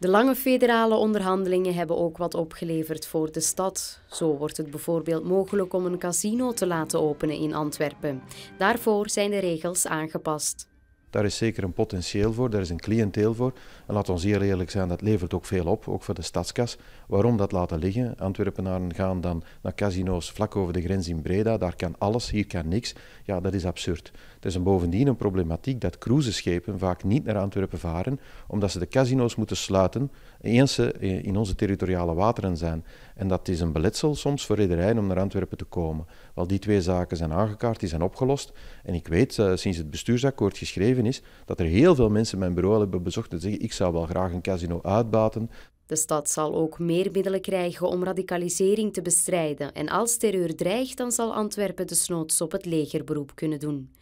De lange federale onderhandelingen hebben ook wat opgeleverd voor de stad. Zo wordt het bijvoorbeeld mogelijk om een casino te laten openen in Antwerpen. Daarvoor zijn de regels aangepast. Daar is zeker een potentieel voor, daar is een cliënteel voor. En laat ons heel eerlijk zijn, dat levert ook veel op, ook voor de stadskas. Waarom dat laten liggen? Antwerpenaren gaan dan naar casino's vlak over de grens in Breda, daar kan alles, hier kan niks. Ja, dat is absurd. Het is een bovendien een problematiek dat cruiseschepen vaak niet naar Antwerpen varen, omdat ze de casino's moeten sluiten eens ze in onze territoriale wateren zijn. En dat is een beletsel soms voor rederijen om naar Antwerpen te komen. Wel, die twee zaken zijn aangekaart, die zijn opgelost. En ik weet, eh, sinds het bestuursakkoord geschreven, is dat er heel veel mensen mijn bureau hebben bezocht en zeggen: Ik zou wel graag een casino uitbaten. De stad zal ook meer middelen krijgen om radicalisering te bestrijden. En als terreur dreigt, dan zal Antwerpen de snoots op het legerberoep kunnen doen.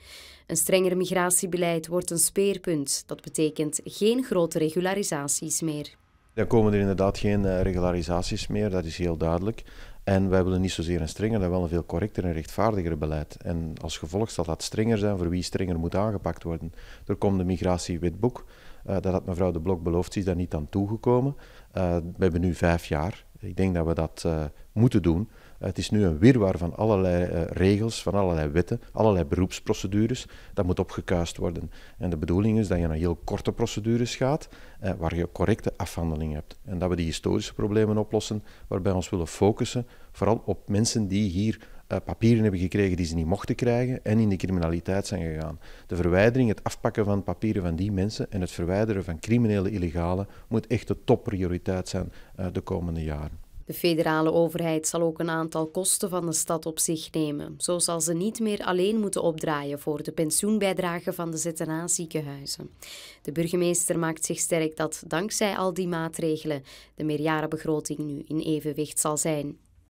Een strenger migratiebeleid wordt een speerpunt. Dat betekent geen grote regularisaties meer. Er komen er inderdaad geen eh, regularisaties meer, dat is heel duidelijk. En wij willen niet zozeer een strenger, dan wel een veel correcter en rechtvaardiger beleid. En als gevolg zal dat strenger zijn voor wie strenger moet aangepakt worden. Er komt de migratiewetboek, uh, eh, dat had mevrouw De Blok beloofd, ze is daar niet aan toegekomen. Eh, we hebben nu vijf jaar. Ik denk dat we dat eh, moeten doen het is nu een wirwar van allerlei eh, regels, van allerlei wetten, allerlei beroepsprocedures. Dat moet opgekuist worden. En de bedoeling is dat je naar heel korte procedures gaat, eh, waar je correcte afhandeling hebt. En dat we die historische problemen oplossen, waarbij we ons willen focussen vooral op mensen die hier eh, papieren hebben gekregen die ze niet mochten krijgen en in de criminaliteit zijn gegaan. De verwijdering, het afpakken van papieren van die mensen en het verwijderen van criminele illegalen moet echt de topprioriteit zijn de komende jaren. De federale overheid zal ook een aantal kosten van de stad op zich nemen. Zo zal ze niet meer alleen moeten opdraaien voor de pensioenbijdrage van de ZNA-ziekenhuizen. De burgemeester maakt zich sterk dat dankzij al die maatregelen de meerjarenbegroting nu in evenwicht zal zijn.